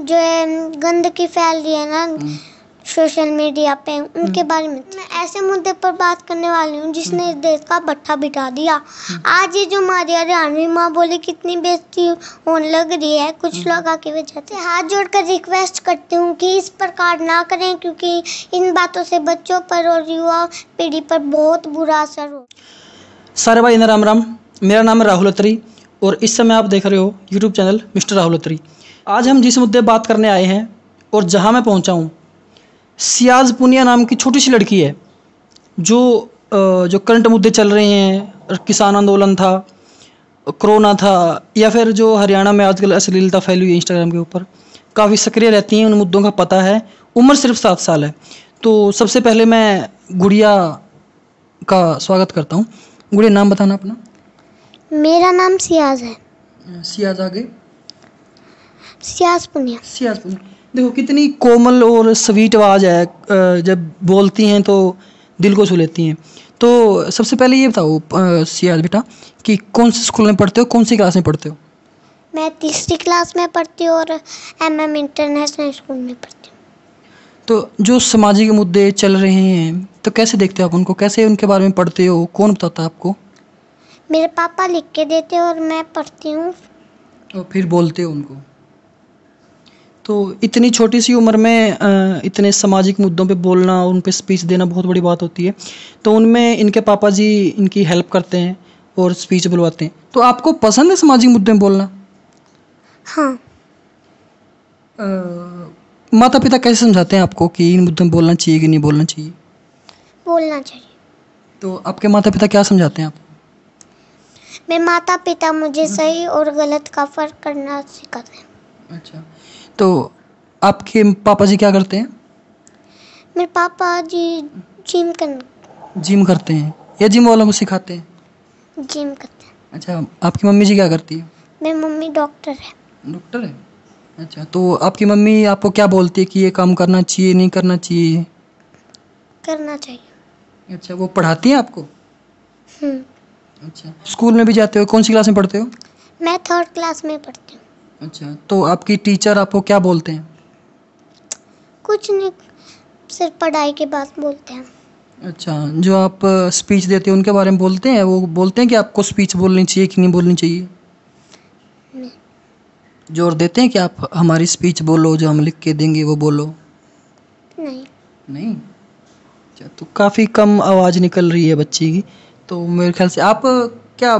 जो है गंदगी फैल रही है ना सोशल हम्म। मीडिया पे उनके हम्म। बारे में मैं ऐसे मुद्दे पर बात करने वाली हूँ जिसने हम्म। इस देश का भट्टा बिठा दिया आज ये जो मारिया रानवी माँ बोली कितनी बेजती होने लग रही है कुछ लोग आके वजह से हाथ जोड़कर रिक्वेस्ट करती हूँ कि इस प्रकार ना करें क्योंकि इन बातों से बच्चों पर और युवा पीढ़ी पर बहुत बुरा असर हो सारे भाई राम राम मेरा नाम है राहुल अत्री और इस समय आप देख रहे हो YouTube channel mister Rahul Atri आज हम जिस मुद्दे बात करने आए हैं और जहाँ मैं पहुँचा हूँ सियाज पुनिया नाम की छोटी सी लड़की है जो जो करंट मुद्दे चल रहे हैं किसान आंदोलन था कोरोना था या फिर जो हरियाणा में आजकल अश्लीलता फैली हुई है इंस्टाग्राम के ऊपर काफ़ी सक्रिय रहती हैं उन मुद्दों का पता है उम्र सिर्फ सात साल है तो सबसे पहले मैं गुड़िया का स्वागत करता हूँ गुड़िया नाम बताना अपना मेरा नाम सियाज है सियाज आगे सियास पुनिया देखो कितनी कोमल और स्वीट आवाज़ है जब बोलती हैं तो दिल को छू लेती हैं तो सबसे पहले ये बताओ सियाज बेटा कि कौन से स्कूल में पढ़ते हो कौन सी क्लास में पढ़ते हो मैं तीसरी क्लास में पढ़ती हूँ और एम एम इंटरनेशनल स्कूल में पढ़ती हूँ तो जो सामाजिक मुद्दे चल रहे हैं तो कैसे देखते हो आप उनको कैसे उनके बारे में पढ़ते हो कौन बताता है आपको मेरे पापा लिख के देते और मैं पढ़ती हूँ और फिर बोलते हो उनको तो इतनी छोटी सी उम्र में इतने सामाजिक मुद्दों पे बोलना उन पे स्पीच देना बहुत बड़ी बात होती है तो उनमें इनके पापा जी इनकी हेल्प करते हैं और स्पीच बुलवाते हैं तो आपको पसंद है सामाजिक मुद्दे में बोलना हाँ माता पिता कैसे समझाते हैं आपको कि इन मुद्दों में बोलना चाहिए कि नहीं बोलना चाहिए बोलना चाहिए तो आपके माता पिता क्या समझाते हैं आप मेरे माता पिता मुझे सही और गलत का फर्क करना सिखाते हैं अच्छा तो आपके पापा जी क्या करते हैं मेरे पापा जी जिम कर जिम करते हैं या जिम वालों को सिखाते हैं जिम करते हैं अच्छा आपकी मम्मी जी क्या करती है मेरी मम्मी डॉक्टर है डॉक्टर है अच्छा तो आपकी मम्मी आपको क्या बोलती है कि ये काम करना चाहिए नहीं करना चाहिए करना चाहिए अच्छा वो पढ़ाती है आपको हम्म। अच्छा स्कूल में भी जाते हो कौन सी क्लास में पढ़ते हो मैं थर्ड क्लास में पढ़ती हूँ अच्छा तो आपकी टीचर आपको क्या बोलते हैं कुछ नहीं सिर्फ पढ़ाई के बाद बोलते हैं अच्छा जो आप स्पीच देते हैं उनके बारे में बोलते हैं वो बोलते हैं कि आपको स्पीच बोलनी चाहिए कि नहीं बोलनी चाहिए नहीं। जोर देते हैं कि आप हमारी स्पीच बोलो जो हम लिख के देंगे वो बोलो नहीं नहीं अच्छा तो काफ़ी कम आवाज़ निकल रही है बच्ची की तो मेरे ख्याल से आप क्या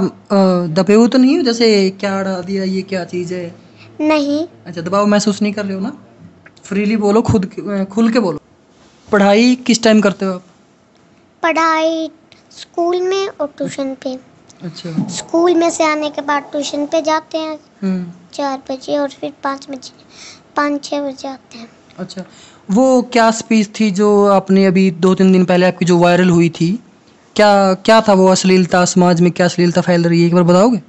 दबे हुए तो नहीं हो जैसे क्या अड़ा दिया ये क्या चीज़ है नहीं अच्छा दबाव महसूस नहीं कर रहे हो ना फ्रीली बोलो खुद खुल के बोलो पढ़ाई किस टाइम करते हो आप पढ़ाई स्कूल में और ट्यूशन पे अच्छा स्कूल में से आने के बाद ट्यूशन पे जाते हैं हम्म। चार बजे और फिर पाँच बजे पाँच छः बजे आते हैं अच्छा वो क्या स्पीच थी जो आपने अभी दो तीन दिन पहले आपकी जो वायरल हुई थी क्या क्या था वो अश्लीलता समाज में क्या अश्लीलता फैल रही है एक बार बताओगे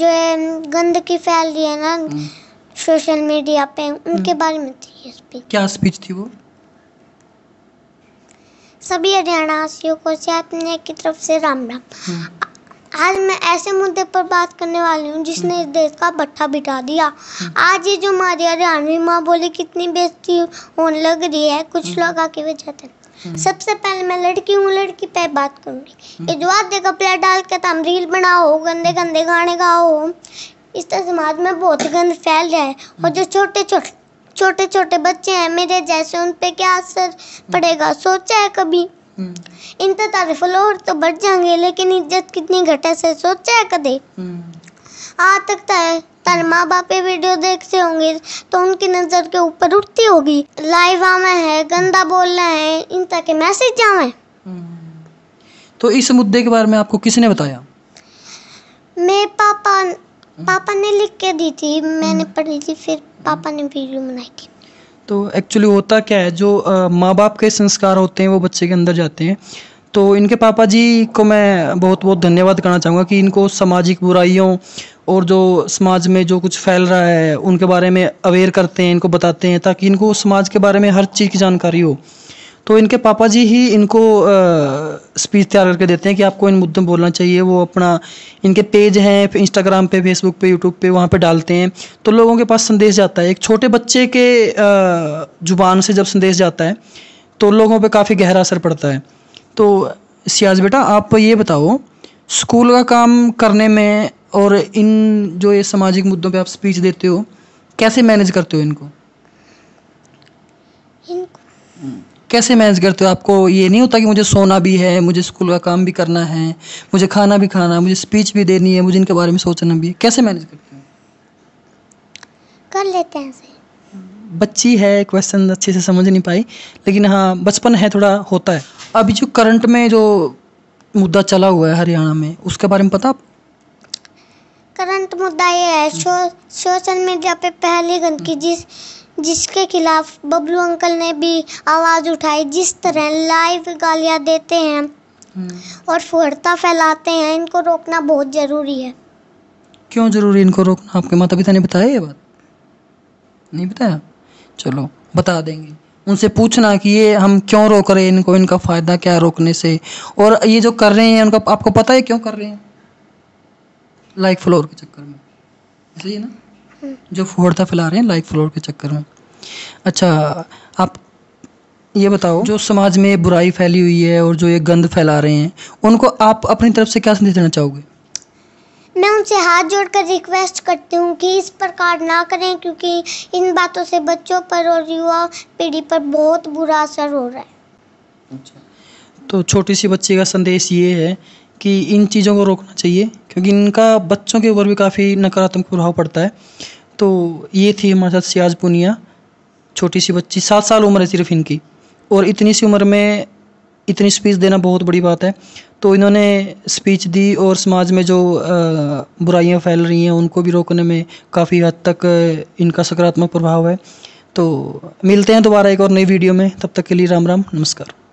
जो है गंदगी फैल रही है ना हम्म। सोशल मीडिया पे उनके हम्म। बारे में थी स्पीच क्या स्पीच थी वो सभी हरियाणावासियों को चैतन्य की तरफ से राम राम हम्म। आज मैं ऐसे मुद्दे पर बात करने वाली हूँ जिसने इस देश का भट्टा बिठा दिया आज ये जो हमारी हरियाणवी माँ बोली कितनी बेजती होने लग रही है कुछ लोग आके वजह हम्म। सबसे पहले मैं लड़की हूँ लड़की पे बात करूँगी इजवाद हम्म। देखा प्लेट डाल के तुम रील बनाओ गंदे गंदे गाने गाओ इस तरह समाज में बहुत गंद फैल रहा है और जो हम्म। छोटे छोटे छोटे छोटे बच्चे हैं मेरे जैसे उन पे क्या असर पड़ेगा सोचा है कभी इन तो तारीफ और तो बढ़ जाएंगे लेकिन इज्जत कितनी घटे से सोचा है कदे आ तक तो है तारे माँ बाप ये वीडियो देखते होंगे तो उनकी नज़र के ऊपर उठती होगी लाइव आवे है गंदा बोलना है इन तक मैसेज जावे हम्म। तो इस मुद्दे के बारे में आपको किसने बताया मेरे पापा हम्म। पापा ने लिख के दी थी मैंने हम्म। पढ़ी थी फिर पापा ने वीडियो बनाई थी तो एक्चुअली होता क्या है जो माँ बाप के संस्कार होते हैं वो बच्चे के अंदर जाते हैं तो इनके पापा जी को मैं बहुत बहुत धन्यवाद करना चाहूँगा कि इनको सामाजिक बुराइयों और जो समाज में जो कुछ फैल रहा है उनके बारे में अवेयर करते हैं इनको बताते हैं ताकि इनको समाज के बारे में हर चीज़ की जानकारी हो तो इनके पापा जी ही इनको स्पीच तैयार करके देते हैं कि आपको इन मुद्दों बोलना चाहिए वो अपना इनके पेज हैं इंस्टाग्राम पे फेसबुक पे यूट्यूब पे वहाँ पे डालते हैं तो लोगों के पास संदेश जाता है एक छोटे बच्चे के ज़ुबान से जब संदेश जाता है तो लोगों पर काफ़ी गहरा असर पड़ता है तो सियाज बेटा आप ये बताओ स्कूल का काम करने में और इन जो ये सामाजिक मुद्दों पे आप स्पीच देते हो कैसे मैनेज करते हो इनको, इनको। हम्म, कैसे मैनेज करते हो आपको ये नहीं होता कि मुझे सोना भी है मुझे स्कूल का काम भी करना है मुझे खाना भी खाना है मुझे स्पीच भी देनी है मुझे इनके बारे में सोचना भी है कैसे मैनेज करते हो कर लेते हैं ऐसे बच्ची है क्वेश्चन अच्छे से समझ नहीं पाई लेकिन हाँ बचपन है थोड़ा होता है अभी जो करंट में जो मुद्दा चला हुआ है हरियाणा में उसके बारे में पता आप करंट मुद्दा ये है शो, सोशल मीडिया पे पहली गंदगी जिस जिसके खिलाफ बबलू अंकल ने भी आवाज़ उठाई जिस तरह लाइव गालियाँ देते हैं हम्म। और फुहरता फैलाते हैं इनको रोकना बहुत ज़रूरी है क्यों ज़रूरी इनको रोकना आपके माता पिता ने बताया ये बात नहीं बताया चलो बता देंगे उनसे पूछना कि ये हम क्यों रोक रहे हैं इनको इनका फ़ायदा क्या रोकने से और ये जो कर रहे हैं उनका आपको पता है क्यों कर रहे हैं लाइक फ्लोर के चक्कर में इसलिए ना जो फोड़ता फैला रहे हैं लाइक फ्लोर के चक्कर में अच्छा आप ये बताओ जो समाज में बुराई फैली हुई है और जो ये गंद फैला रहे हैं उनको आप अपनी तरफ से क्या संदेश देना चाहोगे मैं उनसे हाथ जोड़कर रिक्वेस्ट करती हूँ कि इस प्रकार ना करें क्योंकि इन बातों से बच्चों पर और युवा पीढ़ी पर बहुत बुरा असर हो रहा है अच्छा। तो छोटी सी बच्ची का संदेश ये है कि इन चीज़ों को रोकना चाहिए क्योंकि इनका बच्चों के ऊपर भी काफ़ी नकारात्मक प्रभाव पड़ता है तो ये थी हमारे साथ सियाज पुनिया छोटी सी बच्ची सात साल उम्र है सिर्फ इनकी और इतनी सी उम्र में इतनी स्पीच देना बहुत बड़ी बात है तो इन्होंने स्पीच दी और समाज में जो बुराइयां फैल रही हैं उनको भी रोकने में काफ़ी हद तक इनका सकारात्मक प्रभाव है तो मिलते हैं दोबारा एक और नई वीडियो में तब तक के लिए राम राम नमस्कार